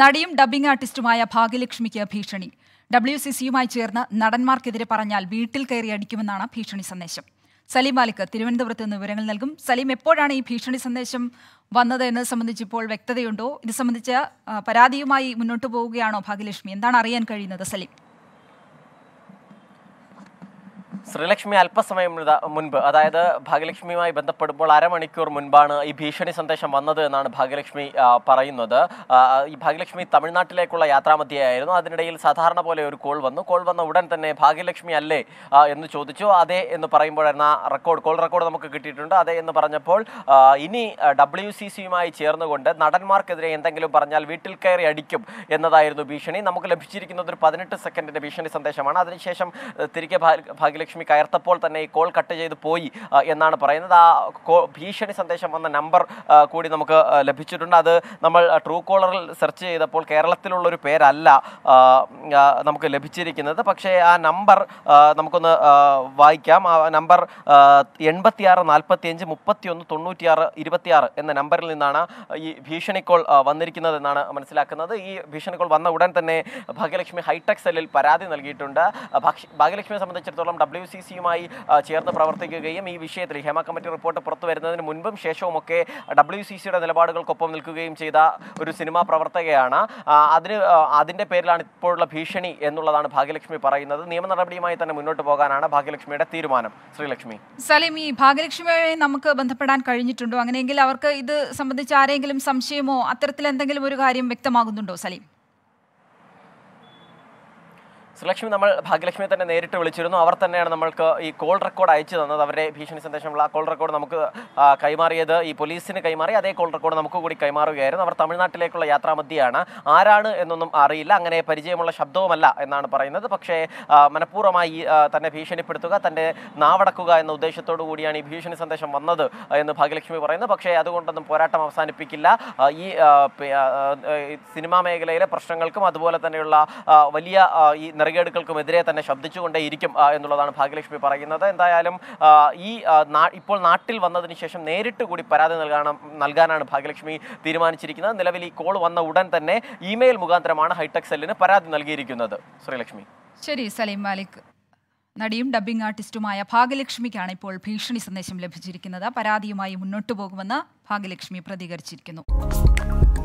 നടിയും ഡബ്ബിംഗ് ആർട്ടിസ്റ്റുമായ ഭാഗ്യലക്ഷ്മിക്ക് ഭീഷണി W C സിയുമായി ചേർന്ന് നടന്മാർക്കെതിരെ പറഞ്ഞാൽ വീട്ടിൽ കയറി അടിക്കുമെന്നാണ് ഭീഷണി സന്ദേശം സലീം മാലിക് തിരുവനന്തപുരത്ത് നിന്ന് വിവരങ്ങൾ നൽകും സലീം എപ്പോഴാണ് ഈ ഭീഷണി സന്ദേശം വന്നത് എന്നത് സംബന്ധിച്ച് ഇപ്പോൾ വ്യക്തതയുണ്ടോ ഇത് സംബന്ധിച്ച പരാതിയുമായി മുന്നോട്ട് പോവുകയാണോ ഭാഗ്യലക്ഷ്മി എന്താണ് അറിയാൻ കഴിയുന്നത് സലീം ശ്രീലക്ഷ്മി അല്പസമയം മുൻപ് അതായത് ഭാഗ്യലക്ഷ്മിയുമായി ബന്ധപ്പെടുമ്പോൾ അരമണിക്കൂർ മുൻപാണ് ഈ ഭീഷണി സന്ദേശം വന്നത് എന്നാണ് ഭാഗ്യലക്ഷ്മി പറയുന്നത് ഈ ഭാഗ്യലക്ഷ്മി തമിഴ്നാട്ടിലേക്കുള്ള യാത്രാമധ്യയായിരുന്നു അതിനിടയിൽ സാധാരണ പോലെ ഒരു കോൾ വന്നു കോൾ വന്ന ഉടൻ തന്നെ ഭാഗ്യലക്ഷ്മി അല്ലേ എന്ന് ചോദിച്ചു അതെ എന്ന് പറയുമ്പോഴാണ് ആ റെക്കോർഡ് കോൾ റെക്കോർഡ് നമുക്ക് കിട്ടിയിട്ടുണ്ട് അതെ എന്ന് പറഞ്ഞപ്പോൾ ഇനി ഡബ്ല്യു സി സിയുമായി ചേർന്നുകൊണ്ട് നടന്മാർക്കെതിരെ എന്തെങ്കിലും പറഞ്ഞാൽ വീട്ടിൽ കയറി അടിക്കും എന്നതായിരുന്നു ഭീഷണി നമുക്ക് ലഭിച്ചിരിക്കുന്നത് ഒരു പതിനെട്ട് സെക്കൻഡിൻ്റെ ഭീഷണി സന്ദേശമാണ് അതിനുശേഷം തിരികെ ഭാഗ്യലക്ഷ്മി ലക്ഷ്മി കയർത്തപ്പോൾ തന്നെ ഈ കോൾ കട്ട് ചെയ്ത് പോയി എന്നാണ് പറയുന്നത് ആ ഭീഷണി സന്ദേശം വന്ന നമ്പർ കൂടി നമുക്ക് ലഭിച്ചിട്ടുണ്ട് അത് നമ്മൾ ട്രൂ കോളറിൽ സെർച്ച് ചെയ്തപ്പോൾ കേരളത്തിലുള്ളൊരു പേരല്ല നമുക്ക് ലഭിച്ചിരിക്കുന്നത് പക്ഷേ ആ നമ്പർ നമുക്കൊന്ന് വായിക്കാം ആ നമ്പർ എൺപത്തിയാറ് നാൽപ്പത്തിയഞ്ച് മുപ്പത്തിയൊന്ന് തൊണ്ണൂറ്റിയാറ് ഇരുപത്തിയാറ് എന്ന നമ്പറിൽ നിന്നാണ് ഈ ഭീഷണി കോൾ വന്നിരിക്കുന്നത് എന്നാണ് മനസ്സിലാക്കുന്നത് ഈ ഭീഷണി കോൾ വന്ന ഉടൻ തന്നെ ഭാഗ്യലക്ഷ്മി ഹൈടെക് സെല്ലിൽ പരാതി നൽകിയിട്ടുണ്ട് ഭാഗ്യലക്ഷ്മിയെ സംബന്ധിച്ചിടത്തോളം ഡബ്ല്യു സി സിയുമായി ചേർന്ന് പ്രവർത്തിക്കുകയും ഈ വിഷയത്തിൽ ഹേമ കമ്മിറ്റി റിപ്പോർട്ട് പുറത്തു വരുന്നതിന് മുൻപും ശേഷവുമൊക്കെ ഡബ്ല്യു സി സിയുടെ നിലപാടുകൾക്കൊപ്പം നിൽക്കുകയും ചെയ്ത ഒരു സിനിമാ പ്രവർത്തകയാണ് അതിന് അതിൻ്റെ പേരിലാണ് ഇപ്പോഴുള്ള ഭീഷണി എന്നുള്ളതാണ് ഭാഗ്യലക്ഷ്മി പറയുന്നത് നിയമ നടപടിയുമായി തന്നെ മുന്നോട്ട് പോകാനാണ് ഭാഗ്യലക്ഷ്മിയുടെ തീരുമാനം ശ്രീലക്ഷ്മി സലീം ഈ ഭാഗ്യലക്ഷ്മിയുമായി നമുക്ക് ബന്ധപ്പെടാൻ കഴിഞ്ഞിട്ടുണ്ടോ അങ്ങനെയെങ്കിൽ അവർക്ക് ഇത് സംബന്ധിച്ച് ആരെങ്കിലും സംശയമോ അത്തരത്തിൽ എന്തെങ്കിലും ഒരു കാര്യം വ്യക്തമാകുന്നുണ്ടോ സലീം സുലക്ഷ്മി നമ്മൾ ഭാഗ്യലക്ഷ്മിയെ തന്നെ നേരിട്ട് വിളിച്ചിരുന്നു അവർ തന്നെയാണ് നമ്മൾക്ക് ഈ കോൾ റെക്കോർഡ് അയച്ചു തന്നത് അവരുടെ ഭീഷണി സന്ദേശമുള്ള ആ കോൾ റെക്കോർഡ് നമുക്ക് കൈമാറിയത് ഈ പോലീസിന് കൈമാറി അതേ കോൾ റെക്കോർഡ് നമുക്ക് കൂടി കൈമാറുകയായിരുന്നു അവർ തമിഴ്നാട്ടിലേക്കുള്ള യാത്രാമധ്യയാണ് ആരാണ് എന്നൊന്നും അറിയില്ല അങ്ങനെ പരിചയമുള്ള ശബ്ദവുമല്ല എന്നാണ് പറയുന്നത് പക്ഷേ മനഃപൂർവ്വമായി തന്നെ ഭീഷണിപ്പെടുത്തുക തൻ്റെ നാവടക്കുക എന്ന ഉദ്ദേശത്തോടു കൂടിയാണ് ഈ ഭീഷണി സന്ദേശം വന്നത് എന്ന് ഭാഗ്യലക്ഷ്മി പറയുന്നു പക്ഷേ അതുകൊണ്ടൊന്നും പോരാട്ടം അവസാനിപ്പിക്കില്ല ഈ സിനിമാ മേഖലയിലെ പ്രശ്നങ്ങൾക്കും അതുപോലെ തന്നെയുള്ള വലിയ ഈ മുറികേടുകൾക്കുമെതിരെ തന്നെ ശബ്ദിച്ചുകൊണ്ടേയിരിക്കും എന്നുള്ളതാണ് ഭാഗ്യലക്ഷ്മി പറയുന്നത് എന്തായാലും ഈ ഇപ്പോൾ നാട്ടിൽ വന്നതിന് ശേഷം നേരിട്ട് കൂടി പരാതി നൽകാണ് നൽകാനാണ് ഭാഗ്യലക്ഷ്മി തീരുമാനിച്ചിരിക്കുന്നത് നിലവിൽ ഈ കോൾ വന്ന ഉടൻ തന്നെ ഇമെയിൽ മുഖാന്തരമാണ് ഹൈടെക് സെല്ലിന് പരാതി നൽകിയിരിക്കുന്നത് ശ്രീലക്ഷ്മി ശരി സലീം മാലിക് നടിയും ഡബ്ബിംഗ് ആർട്ടിസ്റ്റുമായ ഭാഗ്യലക്ഷ്മിക്കാണ് ഇപ്പോൾ ഭീഷണി സന്ദേശം ലഭിച്ചിരിക്കുന്നത് പരാതിയുമായി മുന്നോട്ടു പോകുമെന്ന് ഭാഗ്യലക്ഷ്മി പ്രതികരിച്ചിരിക്കുന്നു